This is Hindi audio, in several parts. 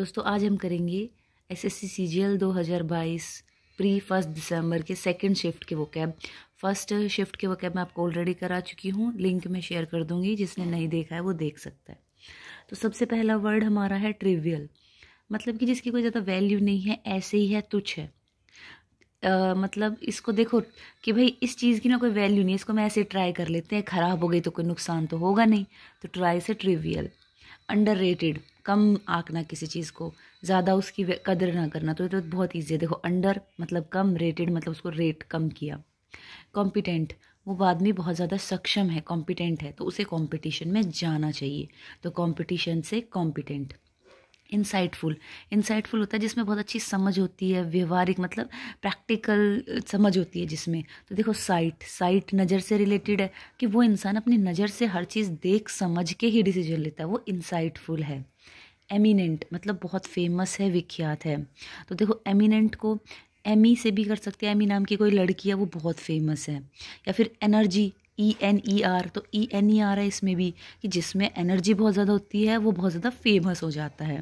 दोस्तों आज हम करेंगे S S C C G L दो हज़ार बाईस प्री फर्स्ट दिसंबर के सेकंड शिफ्ट के वो कैब फर्स्ट शिफ्ट के वो कैब मैं आपको ऑलरेडी करा चुकी हूँ लिंक में शेयर कर दूँगी जिसने नहीं देखा है वो देख सकता है तो सबसे पहला वर्ड हमारा है ट्रिवियल मतलब कि जिसकी कोई ज़्यादा वैल्यू नहीं है ऐसे ही है तुच्छ है आ, मतलब इसको देखो कि भाई इस चीज़ की ना कोई वैल्यू नहीं है इसको मैं ऐसे ट्राई कर लेते हैं ख़राब हो गई तो कोई नुकसान तो होगा नहीं तो ट्राई से ट्रिवियल अंडर कम आंकना किसी चीज़ को ज़्यादा उसकी कदर ना करना तो ये तो बहुत ईजी है देखो अंडर मतलब कम रेटेड मतलब उसको रेट कम किया कॉम्पिटेंट वो आदमी बहुत ज़्यादा सक्षम है कॉम्पिटेंट है तो उसे कॉम्पिटिशन में जाना चाहिए तो कॉम्पिटिशन से कॉम्पिटेंट इंसाइटफुल इंसाइटफुल होता है जिसमें बहुत अच्छी समझ होती है व्यवहारिक मतलब प्रैक्टिकल समझ होती है जिसमें तो देखो साइट साइट नज़र से रिलेटेड है कि वो इंसान अपनी नज़र से हर चीज़ देख समझ के ही डिसीजन लेता है वो इंसाइटफुल है एमिनेंट मतलब बहुत फेमस है विख्यात है तो देखो एमिनेंट को एमी e से भी कर सकते हैं एमी e नाम की कोई लड़की है वो बहुत फेमस है या फिर energy E N E R तो ई एन ई आर है इसमें भी कि जिसमें एनर्जी बहुत ज़्यादा होती है वो बहुत ज़्यादा फेमस हो जाता है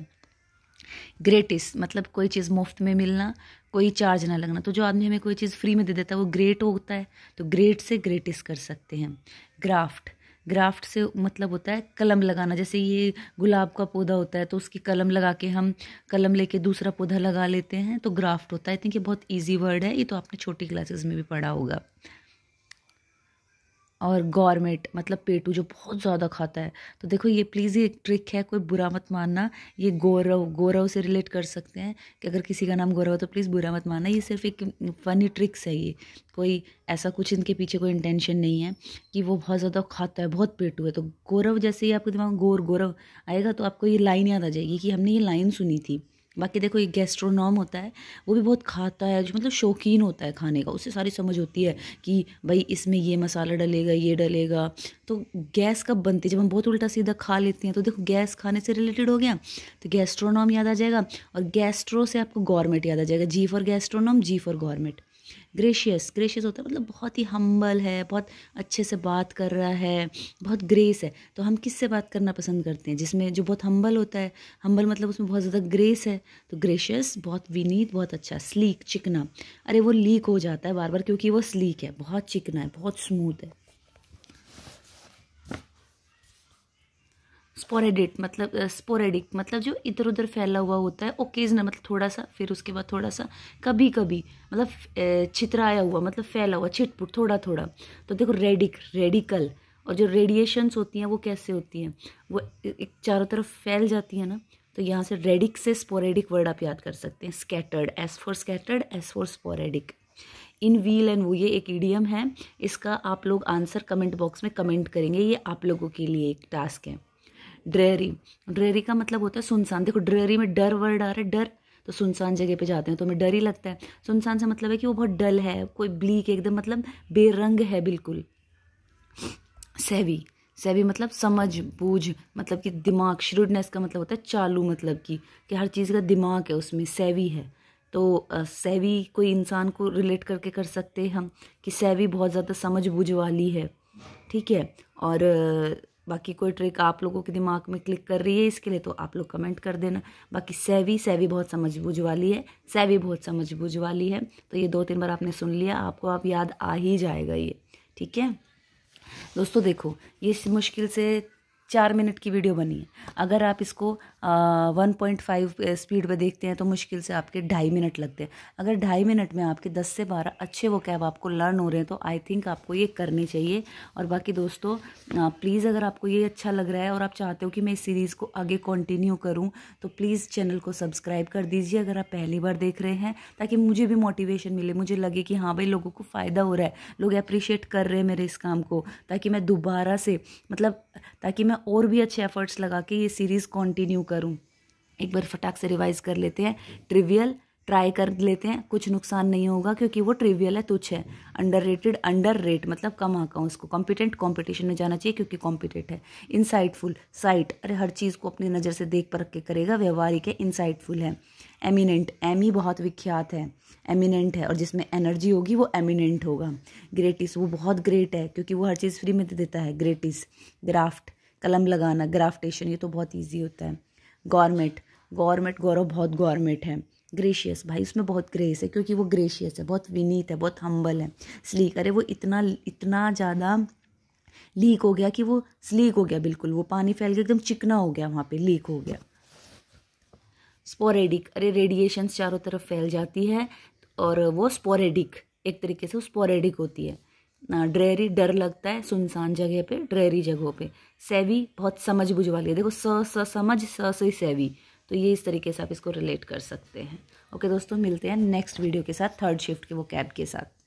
ग्रेटिस मतलब कोई चीज़ मुफ्त में मिलना कोई चार्ज ना लगना तो जो आदमी हमें कोई चीज़ फ्री में दे देता है वो ग्रेट होता है तो ग्रेट से ग्रेटिस कर सकते हैं ग्राफ्ट ग्राफ्ट से मतलब होता है कलम लगाना जैसे ये गुलाब का पौधा होता है तो उसकी कलम लगा के हम कलम लेके दूसरा पौधा लगा लेते हैं तो ग्राफ्ट होता है आई थिंक ये बहुत ईजी वर्ड है ये तो आपने छोटी क्लासेस में भी पढ़ा होगा और गॉर्मेट मतलब पेटू जो बहुत ज़्यादा खाता है तो देखो ये प्लीज़ ये एक ट्रिक है कोई बुरा मत मानना ये गौरव गौरव से रिलेट कर सकते हैं कि अगर किसी का नाम गौरव है तो प्लीज़ बुरा मत मानना ये सिर्फ एक फ़नी ट्रिक्स है ये कोई ऐसा कुछ इनके पीछे कोई इंटेंशन नहीं है कि वो बहुत ज़्यादा खाता है बहुत पेटू है तो गौरव जैसे ही आपके दिमाग में गौर गौरव आएगा तो आपको ये लाइन याद आ जाएगी कि हमने ये लाइन सुनी थी बाकी देखो ये गेस्ट्रोनॉम होता है वो भी बहुत खाता है जो मतलब शौकीन होता है खाने का उसे सारी समझ होती है कि भाई इसमें ये मसाला डलेगा ये डलेगा तो गैस कब बनती है जब हम बहुत उल्टा सीधा खा लेते हैं तो देखो गैस खाने से रिलेटेड हो गया तो गैस्ट्रोनॉम याद आ जाएगा और गैस्ट्रो से आपको गवर्नमेंट याद आ जाएगा G for gastronome G for government gracious gracious होता है मतलब बहुत ही हम्बल है बहुत अच्छे से बात कर रहा है बहुत ग्रेस है तो हम किससे बात करना पसंद करते हैं जिसमें जो बहुत हम्बल होता है हम्बल मतलब उसमें बहुत ज़्यादा ग्रेस है तो ग्रेशियस बहुत विनीत बहुत अच्छा स्लीक चिकना अरे वो लीक हो जाता है बार बार क्योंकि वो स्लीक है बहुत चिकना है बहुत स्मूथ है स्पोरेडिक मतलब स्पोरेडिक मतलब जो इधर उधर फैला हुआ होता है ओकेजनल मतलब थोड़ा सा फिर उसके बाद थोड़ा सा कभी कभी मतलब छितराया हुआ मतलब फैला हुआ छिटपुट थोड़ा थोड़ा तो देखो रेडिक रेडिकल और जो रेडिएशंस होती हैं वो कैसे होती हैं वो एक चारों तरफ फैल जाती है ना तो यहाँ से रेडिक से स्पोरेडिक वर्ड आप याद कर सकते हैं scattered S for scattered S for sporadic in wheel and वो ये एक ईडियम है इसका आप लोग आंसर कमेंट बॉक्स में कमेंट करेंगे ये आप लोगों के लिए एक टास्क है ड्रेरी ड्रेरी का मतलब होता है सुनसान देखो ड्रेरी में डर वर्ड आ रहा है डर तो सुनसान जगह पे जाते हैं तो हमें डर ही लगता है सुनसान से मतलब है कि वो बहुत डल है कोई ब्लीक एकदम मतलब बेरंग है बिल्कुल सेवी सेवी मतलब समझ बूझ मतलब कि दिमाग श्रूडनेस का मतलब होता है चालू मतलब कि कि हर चीज़ का दिमाग है उसमें सेवी है तो सेवी कोई इंसान को रिलेट करके कर सकते हैं हम कि सेवी बहुत ज़्यादा समझ बूझ वाली है ठीक है और बाकी कोई ट्रिक आप लोगों के दिमाग में क्लिक कर रही है इसके लिए तो आप लोग कमेंट कर देना बाकी सैवी सैवी बहुत समझ बूझ वाली है सैवी बहुत समझ बूझ वाली है तो ये दो तीन बार आपने सुन लिया आपको आप याद आ ही जाएगा ये ठीक है दोस्तों देखो ये मुश्किल से चार मिनट की वीडियो बनी है अगर आप इसको वन पॉइंट फाइव स्पीड पर देखते हैं तो मुश्किल से आपके ढाई मिनट लगते हैं अगर ढाई मिनट में आपके दस से बारह अच्छे वो कैब आपको लर्न हो रहे हैं तो आई थिंक आपको ये करने चाहिए और बाकी दोस्तों प्लीज़ अगर आपको ये अच्छा लग रहा है और आप चाहते हो कि मैं इस सीरीज़ को आगे कंटिन्यू करूँ तो प्लीज़ चैनल को सब्सक्राइब कर दीजिए अगर आप पहली बार देख रहे हैं ताकि मुझे भी मोटिवेशन मिले मुझे लगे कि हाँ भाई लोगों को फ़ायदा हो रहा है लोग अप्रिशिएट कर रहे हैं मेरे इस काम को ताकि मैं दोबारा से मतलब ताकि मैं मैं और भी अच्छे एफर्ट्स लगा के ये सीरीज़ कंटिन्यू करूँ एक बार फटाक से रिवाइज़ कर लेते हैं ट्रिवियल ट्राई कर लेते हैं कुछ नुकसान नहीं होगा क्योंकि वो ट्रिवियल है तुच्छ है अंडर रेटेड अंडर रेट मतलब कम आका उसको कॉम्पिटेंट कॉम्पिटिशन में जाना चाहिए क्योंकि कॉम्पिटेंट है इनसाइटफुल साइट अरे हर चीज़ को अपनी नज़र से देख पर रख के करेगा व्यवहारिक है इनसाइटफुल है एमिनेंट ही बहुत विख्यात है एमिनेंट है और जिसमें एनर्जी होगी वो एमिनेंट होगा ग्रेटिस वो बहुत ग्रेट है क्योंकि वो हर चीज़ फ्री में दे देता है ग्रेटिस ग्राफ्ट कलम लगाना ग्राफ्टेशन ये तो बहुत ईजी होता है गौरमेट गवर्नमेंट गौरव बहुत गौरमेट है ग्रेशियस भाई उसमें बहुत ग्रेस है क्योंकि वो ग्रेशियस है बहुत विनीत है बहुत हम्बल है स्लीक अरे वो इतना इतना ज़्यादा लीक हो गया कि वो स्लीक हो गया बिल्कुल वो पानी फैल गया एकदम चिकना हो गया वहाँ पे लीक हो गया स्पोरेडिक अरे रेडिएशन चारों तरफ फैल जाती है और वो स्पोरेडिक एक तरीके से वो स्पोरेडिक होती है ड्रेरी डर लगता है सुनसान जगह पे ड्रेरी जगहों पे सेवी बहुत समझ बुझ वाली है देखो स स समझ स से सेवी तो ये इस तरीके से आप इसको रिलेट कर सकते हैं ओके दोस्तों मिलते हैं नेक्स्ट वीडियो के साथ थर्ड शिफ्ट के वो कैब के साथ